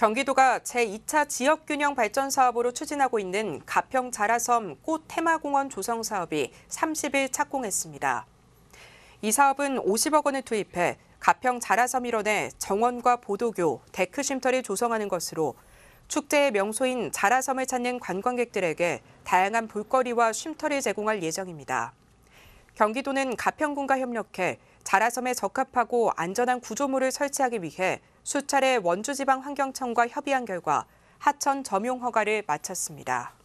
경기도가 제2차 지역균형 발전 사업으로 추진하고 있는 가평 자라섬 꽃 테마공원 조성 사업이 30일 착공했습니다. 이 사업은 50억 원을 투입해 가평 자라섬 일원에 정원과 보도교, 데크 쉼터를 조성하는 것으로 축제의 명소인 자라섬을 찾는 관광객들에게 다양한 볼거리와 쉼터를 제공할 예정입니다. 경기도는 가평군과 협력해 자라섬에 적합하고 안전한 구조물을 설치하기 위해 수차례 원주지방환경청과 협의한 결과 하천 점용 허가를 마쳤습니다.